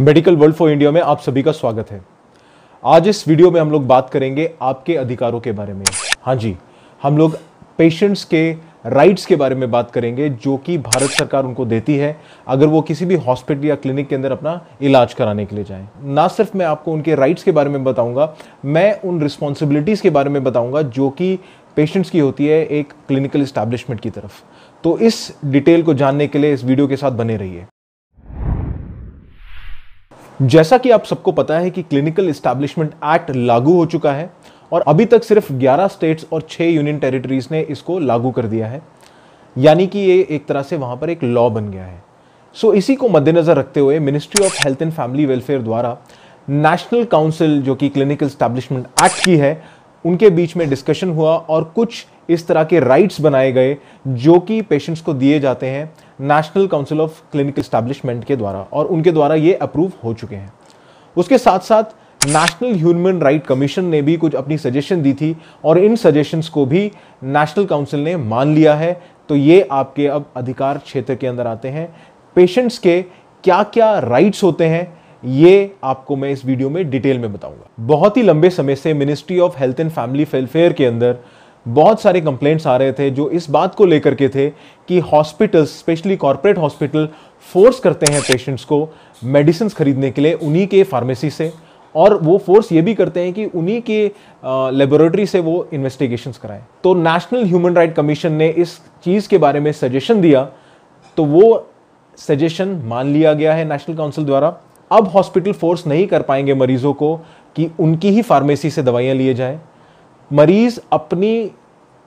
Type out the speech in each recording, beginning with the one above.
medical world for India में आप सभी का स्वागत है आज इस वीडियो में हम लोग बात करेंगे आपके अधिकारों के बारे में हाँ जी हम लोग पेशेंट्स के राइट्स के बारे में बात करेंगे जो कि भारत सरकार उनको देती है अगर वो किसी भी हॉस्पिटल या क्लिनिक के अंदर अपना इलाज कराने के लिए जाएं ना सिर्फ मैं आपको उनके राइट्स के बारे में बताऊंगा मैं उन रिस्पॉन्सिबिलिटीज़ के बारे में बताऊंगा जो कि पेशेंट्स की होती है एक क्लिनिकल इस्टेब्लिशमेंट की तरफ तो इस डिटेल को जानने के लिए इस वीडियो के साथ बने रहिए जैसा कि आप सबको पता है कि क्लिनिकल इस्टेब्लिशमेंट एक्ट लागू हो चुका है और अभी तक सिर्फ 11 स्टेट्स और 6 यूनियन टेरिटरीज ने इसको लागू कर दिया है यानी कि ये एक तरह से वहाँ पर एक लॉ बन गया है सो so, इसी को मद्देनज़र रखते हुए ministry of health and family welfare द्वारा नेशनल काउंसिल जो कि क्लिनिकल इस्टेब्लिशमेंट एक्ट की है उनके बीच में डिस्कशन हुआ और कुछ इस तरह के राइट्स बनाए गए जो कि पेशेंट्स को दिए जाते हैं national council of clinical establishment के द्वारा और उनके द्वारा ये अप्रूव हो चुके हैं उसके साथ साथ नेशनल ह्यूमन राइट कमीशन ने भी कुछ अपनी सजेशन दी थी और इन सजेशंस को भी नेशनल काउंसिल ने मान लिया है तो ये आपके अब अधिकार क्षेत्र के अंदर आते हैं पेशेंट्स के क्या क्या राइट्स होते हैं ये आपको मैं इस वीडियो में डिटेल में बताऊंगा बहुत ही लंबे समय से ministry of health and family welfare के अंदर बहुत सारे कंप्लेंट्स आ रहे थे जो इस बात को लेकर के थे कि hospitals specially corporate hospital force करते हैं पेशेंट्स को मेडिसिन खरीदने के लिए उन्हीं के फार्मेसी से और वो फोर्स ये भी करते हैं कि उन्हीं के लेबोरेटरी से वो इन्वेस्टिगेशन कराएं तो नेशनल ह्यूमन राइट कमीशन ने इस चीज़ के बारे में सजेशन दिया तो वो सजेशन मान लिया गया है नेशनल काउंसिल द्वारा अब हॉस्पिटल फोर्स नहीं कर पाएंगे मरीजों को कि उनकी ही फार्मेसी से दवाइयाँ लिए जाएँ मरीज़ अपनी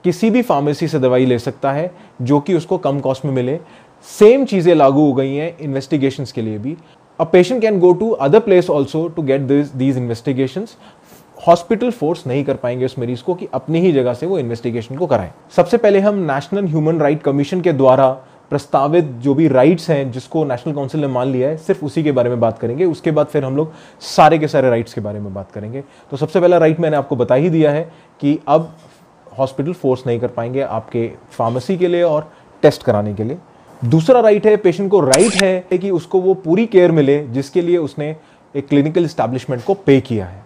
किसी भी फार्मेसी से दवाई ले सकता है जो कि उसको कम कॉस्ट में मिले सेम चीज़ें लागू हो गई हैं इन्वेस्टिगेशन के लिए भी a patient can go to other place also to get this these investigation hospital force नहीं कर पाएंगे उस मरीज को कि अपनी ही जगह से वो इन्वेस्टिगेशन को कराएं सबसे पहले हम नेशनल ह्यूमन राइट कमीशन के द्वारा प्रस्तावित जो भी राइट्स हैं जिसको नेशनल काउंसिल ने मान लिया है सिर्फ उसी के बारे में बात करेंगे उसके बाद फिर हम लोग सारे के सारे राइट्स के बारे में बात करेंगे तो सबसे पहला राइट मैंने आपको बता ही दिया है कि अब हॉस्पिटल फोर्स नहीं कर पाएंगे आपके फार्मेसी के लिए और टेस्ट कराने के लिए दूसरा राइट है पेशेंट को राइट है कि उसको वो पूरी केयर मिले जिसके लिए उसने एक क्लिनिकल इस्टेब्लिशमेंट को पे किया है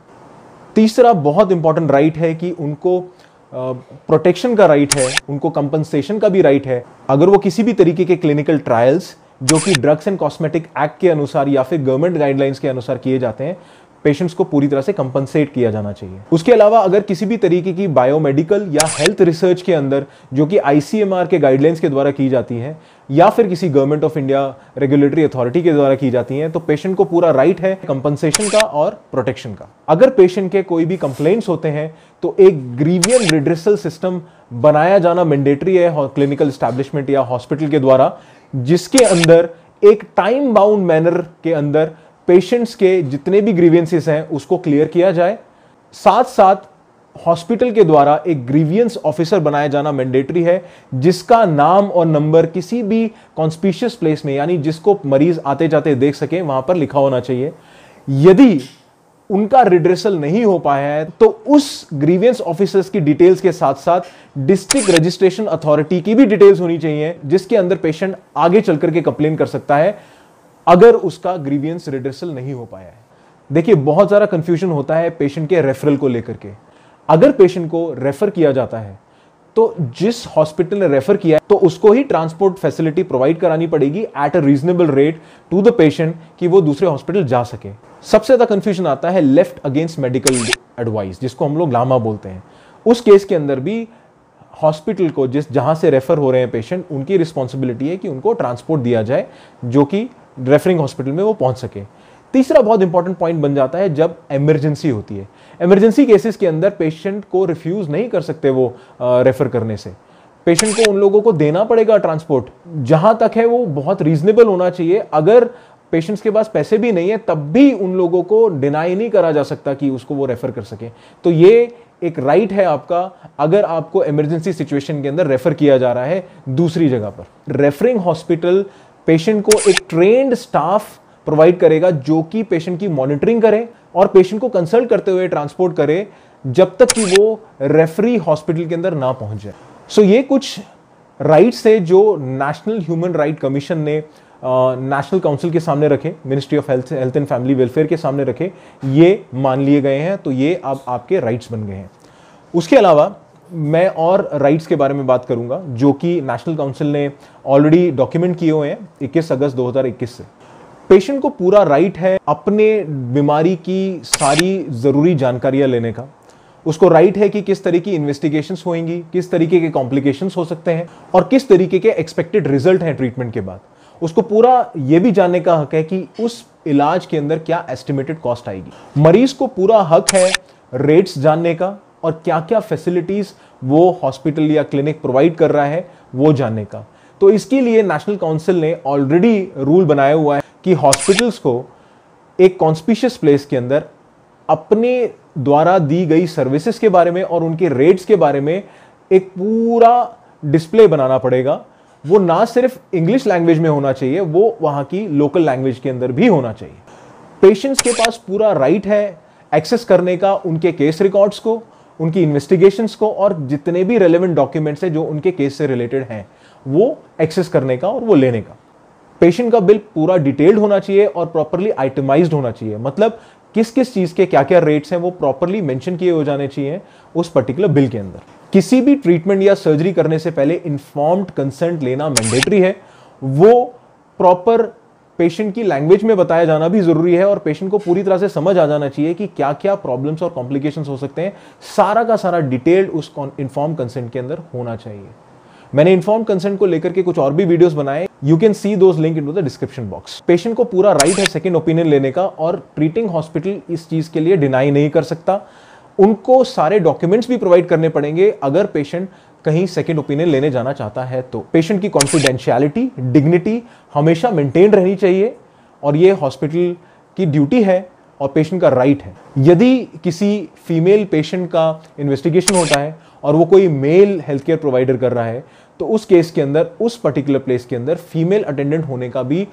तीसरा बहुत इंपॉर्टेंट राइट है कि उनको प्रोटेक्शन का राइट है उनको कंपनसेशन का भी राइट है अगर वो किसी भी तरीके के क्लिनिकल ट्रायल्स जो कि ड्रग्स एंड कॉस्मेटिक एक्ट के अनुसार या फिर गवर्नमेंट गाइडलाइंस के अनुसार किए जाते हैं पेशेंट्स को पूरी तरह से कंपनसेट किया जाना चाहिए उसके अलावा अगर किसी भी तरीके की बायोमेडिकल या हेल्थ रिसर्च के अंदर जो कि आईसीएमआर के गाइडलाइंस के द्वारा की जाती है या फिर किसी government of India regulatory authority के द्वारा की जाती हैं तो पेशेंट को पूरा राइट right है कंपनसेशन का और प्रोटेक्शन का अगर पेशेंट के कोई भी कंप्लेन्ट्स होते हैं तो एक ग्रीवियन रिड्रेसल सिस्टम बनाया जाना मैंडेटरी है क्लिनिकल स्टैब्लिशमेंट या हॉस्पिटल के द्वारा जिसके अंदर एक टाइम बाउंड मैनर के अंदर पेशेंट्स के जितने भी ग्रीवियंसेस हैं उसको क्लियर किया जाए साथ साथ हॉस्पिटल के द्वारा एक ग्रीवियंस ऑफिसर बनाया जाना मैंडेटरी है जिसका नाम और नंबर किसी भी कॉन्स्पिशियस प्लेस में यानी जिसको मरीज आते जाते देख सके वहां पर लिखा होना चाहिए यदि उनका रिड्रेसल नहीं हो पाया है तो उस ग्रीवियंस ऑफिसर्स की डिटेल्स के साथ साथ डिस्ट्रिक्ट रजिस्ट्रेशन अथॉरिटी की भी डिटेल्स होनी चाहिए जिसके अंदर पेशेंट आगे चल करके कंप्लेन कर सकता है अगर उसका ग्रीवियंस रिड्रेसल नहीं हो पाया है देखिए बहुत ज़्यादा कंफ्यूजन होता है पेशेंट के रेफरल को लेकर के अगर पेशेंट को रेफर किया जाता है तो जिस हॉस्पिटल ने रेफर किया है तो उसको ही ट्रांसपोर्ट फैसिलिटी प्रोवाइड करानी पड़ेगी at a reasonable rate to the patient कि वो दूसरे हॉस्पिटल जा सके सबसे ज़्यादा कंफ्यूजन आता है लेफ्ट अगेंस्ट मेडिकल एडवाइस जिसको हम लोग लामा बोलते हैं उस केस के अंदर भी हॉस्पिटल को जिस जहां से रेफर हो रहे हैं पेशेंट उनकी रिस्पॉन्सिबिलिटी है कि उनको ट्रांसपोर्ट दिया जाए जो कि रेफरिंग हॉस्पिटल में वो पहुंच सके तीसरा बहुत इंपॉर्टेंट पॉइंट बन जाता है जब एमरजेंसी होती है एमरजेंसी केसेस के अंदर पेशेंट को रिफ्यूज़ नहीं कर सकते वो रेफ़र करने से पेशेंट को उन लोगों को देना पड़ेगा ट्रांसपोर्ट जहां तक है वो बहुत रीजनेबल होना चाहिए अगर पेशेंट्स के पास पैसे भी नहीं है तब भी उन लोगों को डिनाई नहीं करा जा सकता कि उसको वो रेफ़र कर सके तो ये एक राइट right है आपका अगर आपको इमरजेंसी सिचुएशन के अंदर रेफ़र किया जा रहा है दूसरी जगह पर रेफरिंग हॉस्पिटल पेशेंट को एक ट्रेंड स्टाफ प्रोवाइड करेगा जो कि पेशेंट की मॉनिटरिंग करे और पेशेंट को कंसल्ट करते हुए ट्रांसपोर्ट करे जब तक कि वो रेफरी हॉस्पिटल के अंदर ना पहुंच जाए सो so, ये कुछ राइट्स है जो नेशनल ह्यूमन राइट कमीशन ने नेशनल uh, काउंसिल के सामने रखे ministry of health health and family welfare के सामने रखे ये मान लिए गए हैं तो ये अब आप आपके राइट्स बन गए हैं उसके अलावा मैं और राइट्स के बारे में बात करूंगा जो कि नेशनल काउंसिल ने ऑलरेडी डॉक्यूमेंट किए हुए हैं 21 अगस्त 2021 से पेशेंट को पूरा राइट है अपने बीमारी की सारी ज़रूरी जानकारियां लेने का उसको राइट है कि किस तरीके की इन्वेस्टिगेशन होंगी किस तरीके के कॉम्प्लिकेशंस हो सकते हैं और किस तरीके के एक्सपेक्टेड रिजल्ट हैं ट्रीटमेंट के बाद उसको पूरा ये भी जानने का हक है कि उस इलाज के अंदर क्या एस्टिमेटेड कॉस्ट आएगी मरीज को पूरा हक है रेट्स जानने का और क्या क्या फैसिलिटीज़ वो हॉस्पिटल या क्लिनिक प्रोवाइड कर रहा है वो जानने का तो इसके लिए नेशनल काउंसिल ने ऑलरेडी रूल बनाया हुआ है कि हॉस्पिटल्स को एक कॉन्स्पिशियस प्लेस के अंदर अपने द्वारा दी गई सर्विसेज के बारे में और उनके रेट्स के बारे में एक पूरा डिस्प्ले बनाना पड़ेगा वो ना सिर्फ इंग्लिश लैंग्वेज में होना चाहिए वो वहाँ की लोकल लैंग्वेज के अंदर भी होना चाहिए पेशेंट्स के पास पूरा राइट है एक्सेस करने का उनके केस रिकॉर्ड्स को उनकी इन्वेस्टिगेशंस को और जितने भी रेलिवेंट डॉक्यूमेंट्स हैं जो उनके केस से रिलेटेड हैं वो एक्सेस करने का और वो लेने का पेशेंट का बिल पूरा डिटेल्ड होना चाहिए और प्रॉपरली आइटमाइज होना चाहिए मतलब किस किस चीज़ के क्या क्या रेट्स हैं वो प्रॉपरली मेंशन किए हो जाने चाहिए उस पर्टिकुलर बिल के अंदर किसी भी ट्रीटमेंट या सर्जरी करने से पहले इन्फॉर्म्ड कंसेंट लेना मैंडेटरी है वो प्रॉपर पेशेंट की लैंग्वेज में बताया जाना भी जरूरी है और पेशेंट को पूरी तरह से समझ आ जाना चाहिए कि क्या क्या प्रॉब्लम्स और कॉम्प्लिकेशंस हो सकते हैं सारा का सारा डिटेल्ड उस इन्फॉर्म कंसेंट के अंदर होना चाहिए मैंने इन्फॉर्म कंसेंट को लेकर के कुछ और भी वीडियोस बनाए you can see those link in the description box patient को पूरा राइट right है सेकेंड ओपिनियन लेने का और ट्रीटिंग हॉस्पिटल इस चीज के लिए डिनाई नहीं कर सकता उनको सारे डॉक्यूमेंट्स भी प्रोवाइड करने पड़ेंगे अगर पेशेंट कहीं सेकेंड ओपिनियन लेने जाना चाहता है तो पेशेंट की कॉन्फिडेंशियलिटी डिग्निटी हमेशा मेंटेन रहनी चाहिए और ये हॉस्पिटल की ड्यूटी है और पेशेंट का राइट है यदि किसी फीमेल पेशेंट का इन्वेस्टिगेशन होता है और वो कोई मेल हेल्थ केयर प्रोवाइडर कर रहा है तो उस केस के अंदर उस पर्टिकुलर प्लेस के अंदर फीमेल अटेंडेंट होने का भी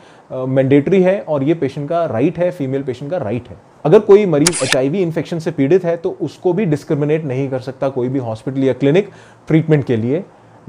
मैंडेटरी है और ये पेशेंट का राइट है फीमेल पेशेंट का राइट है अगर कोई मरीज एच इन्फेक्शन से पीड़ित है तो उसको भी डिस्क्रिमिनेट नहीं कर सकता कोई भी हॉस्पिटल या क्लिनिक ट्रीटमेंट के लिए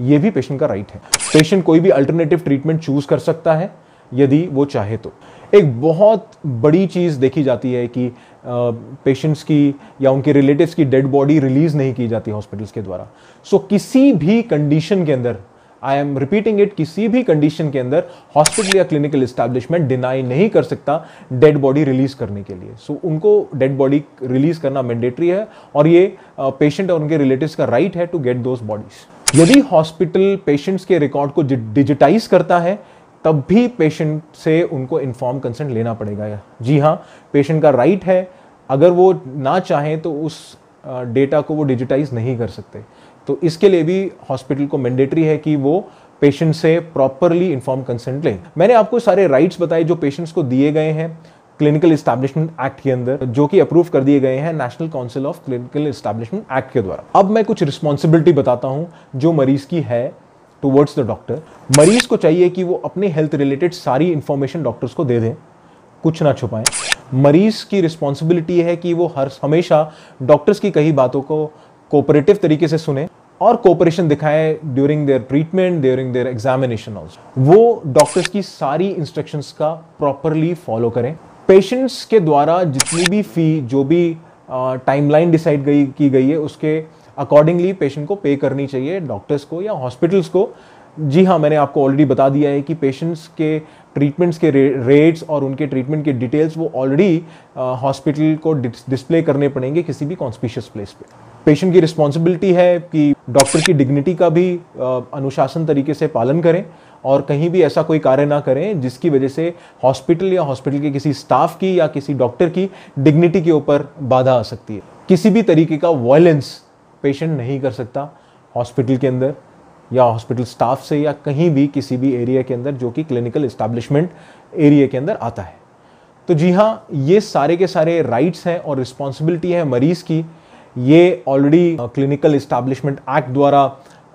ये भी पेशेंट का राइट है पेशेंट कोई भी अल्टरनेटिव ट्रीटमेंट चूज कर सकता है यदि वो चाहे तो एक बहुत बड़ी चीज़ देखी जाती है कि पेशेंट्स की या उनके रिलेटिव्स की डेड बॉडी रिलीज़ नहीं की जाती हॉस्पिटल्स के द्वारा सो so, किसी भी कंडीशन के अंदर आई एम रिपीटिंग इट किसी भी कंडीशन के अंदर हॉस्पिटल या क्लिनिकल इस्टेब्लिशमेंट डिनाई नहीं कर सकता डेड बॉडी रिलीज करने के लिए सो so, उनको डेड बॉडी रिलीज करना मैंडेटरी है और ये पेशेंट और उनके रिलेटिव का राइट है टू गेट दोज बॉडीज यदि हॉस्पिटल पेशेंट्स के रिकॉर्ड को डिजिटाइज करता है तब भी पेशेंट से उनको इन्फॉर्म कंसेंट लेना पड़ेगा जी हाँ पेशेंट का राइट है अगर वो ना चाहें तो उस डेटा को वो डिजिटाइज नहीं कर सकते तो इसके लिए भी हॉस्पिटल को मैंडेटरी है कि वो पेशेंट से प्रॉपरली इन्फॉर्म कंसेंट लें मैंने आपको सारे राइट्स बताए जो पेशेंट्स को दिए गए हैं क्लिनिकल इस्टेब्लिशमेंट एक्ट के अंदर जो कि अप्रूव कर दिए गए हैं national council of clinical establishment act के द्वारा अब मैं कुछ रिस्पॉन्सिबिलिटी बताता हूँ जो मरीज की है टूवर्ड्स द डॉक्टर मरीज को चाहिए कि वो अपने हेल्थ रिलेटेड सारी इन्फॉर्मेशन डॉक्टर्स को दे दें कुछ ना छुपाएं मरीज की रिस्पॉन्सिबिलिटी है कि वो हर हमेशा डॉक्टर्स की कही बातों को कोऑपरेटिव तरीके से सुने और कोऑपरेशन दिखाए during their treatment during their examination also वो डॉक्टर्स की सारी इंस्ट्रक्शंस का प्रॉपरली फॉलो करें पेशेंट्स के द्वारा जितनी भी फी जो भी टाइमलाइन डिसाइड गई की गई है उसके अकॉर्डिंगली पेशेंट को पे करनी चाहिए डॉक्टर्स को या हॉस्पिटल्स को जी हाँ मैंने आपको ऑलरेडी बता दिया है कि पेशेंट्स के ट्रीटमेंट्स के रेट्स और उनके ट्रीटमेंट के डिटेल्स वो ऑलरेडी हॉस्पिटल को डिस्प्ले करने पड़ेंगे किसी भी कॉन्स्पिशियस प्लेस पे पेशेंट की रिस्पॉन्सिबिलिटी है कि डॉक्टर की डिग्निटी का भी अनुशासन तरीके से पालन करें और कहीं भी ऐसा कोई कार्य ना करें जिसकी वजह से हॉस्पिटल या हॉस्पिटल के किसी स्टाफ की या किसी डॉक्टर की डिग्निटी के ऊपर बाधा आ सकती है किसी भी तरीके का वायलेंस पेशेंट नहीं कर सकता हॉस्पिटल के अंदर या हॉस्पिटल स्टाफ से या कहीं भी किसी भी एरिया के अंदर जो कि क्लिनिकल इस्टेब्लिशमेंट एरिया के अंदर आता है तो जी हाँ ये सारे के सारे राइट्स हैं और रिस्पॉन्सिबिलिटी है मरीज़ की ये ऑलरेडी क्लिनिकल इस्टेब्लिशमेंट एक्ट द्वारा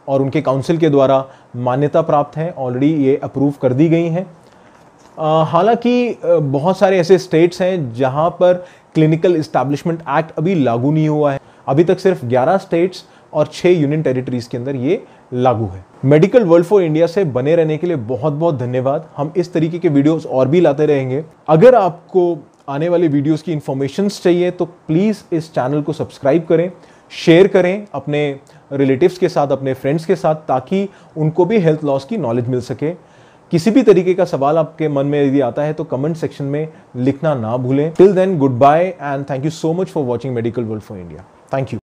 और उनके काउंसिल के द्वारा मान्यता प्राप्त हैं ऑलरेडी ये अप्रूव कर दी गई हैं uh, हालांकि uh, बहुत सारे ऐसे स्टेट्स हैं जहां पर क्लिनिकल इस्टेब्लिशमेंट एक्ट अभी लागू नहीं हुआ है अभी तक सिर्फ 11 स्टेट्स और 6 यूनियन टेरिटरीज के अंदर ये लागू है मेडिकल वर्ल्ड फॉर इंडिया से बने रहने के लिए बहुत बहुत धन्यवाद हम इस तरीके के वीडियोस और भी लाते रहेंगे अगर आपको आने वाले वीडियोस की इन्फॉर्मेशंस चाहिए तो प्लीज़ इस चैनल को सब्सक्राइब करें शेयर करें अपने रिलेटिव्स के साथ अपने फ्रेंड्स के साथ ताकि उनको भी हेल्थ लॉस की नॉलेज मिल सके किसी भी तरीके का सवाल आपके मन में यदि आता है तो कमेंट सेक्शन में लिखना ना भूलें till then goodbye and thank you so much for watching medical world for India thank you